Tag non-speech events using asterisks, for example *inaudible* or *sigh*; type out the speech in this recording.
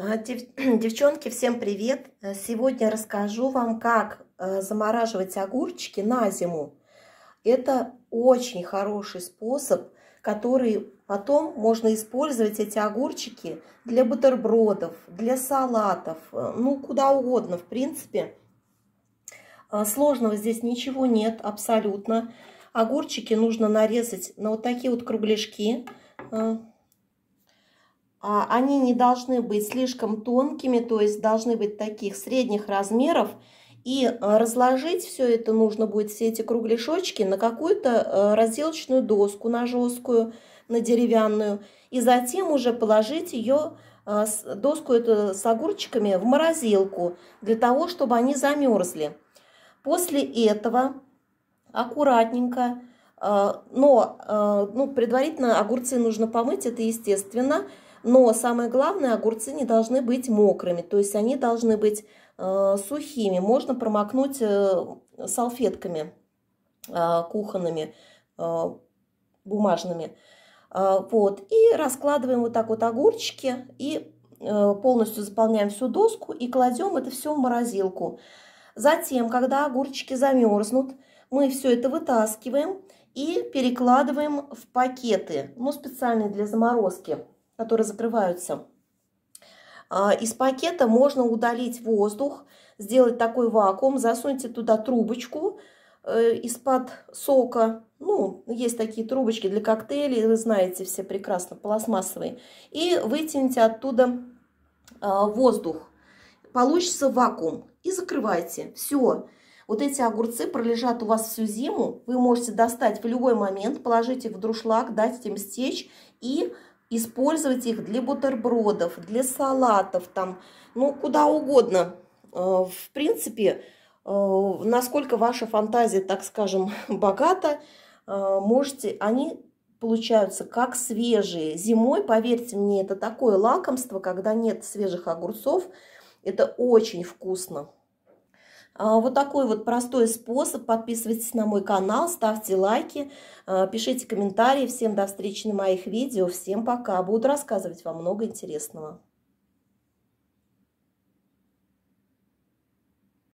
Э, *clears throat* девчонки, всем привет! Э, сегодня расскажу вам, как э, замораживать огурчики на зиму. Это очень хороший способ, который потом можно использовать эти огурчики для бутербродов, для салатов, ну куда угодно в принципе. Сложного здесь ничего нет абсолютно. Огурчики нужно нарезать на вот такие вот кругляшки, а, они не должны быть слишком тонкими, то есть должны быть таких средних размеров. И э, разложить все это нужно будет, все эти кругляшочки, на какую-то э, разделочную доску, на жесткую, на деревянную. И затем уже положить ее, э, доску эту с огурчиками, в морозилку, для того, чтобы они замерзли. После этого аккуратненько, но ну, предварительно огурцы нужно помыть, это естественно, но самое главное, огурцы не должны быть мокрыми, то есть они должны быть э, сухими. Можно промокнуть э, салфетками э, кухонными, э, бумажными. Э, вот. И раскладываем вот так вот огурчики и э, полностью заполняем всю доску и кладем это все в морозилку. Затем, когда огурчики замерзнут, мы все это вытаскиваем и перекладываем в пакеты, ну, специальные для заморозки которые закрываются. А, из пакета можно удалить воздух, сделать такой вакуум, засуньте туда трубочку э, из-под сока. Ну, есть такие трубочки для коктейлей, вы знаете все прекрасно, пластмассовые. И вытяните оттуда а, воздух. Получится вакуум. И закрывайте. Все. Вот эти огурцы пролежат у вас всю зиму. Вы можете достать в любой момент, положить их в друшлаг, дать им стечь и использовать их для бутербродов, для салатов, там, ну, куда угодно. Э, в принципе, э, насколько ваша фантазия, так скажем, *laughs* богата, э, можете, они получаются как свежие. Зимой, поверьте мне, это такое лакомство, когда нет свежих огурцов, это очень вкусно. А, вот такой вот простой способ. Подписывайтесь на мой канал, ставьте лайки, а, пишите комментарии. Всем до встречи на моих видео. Всем пока. Буду рассказывать вам много интересного.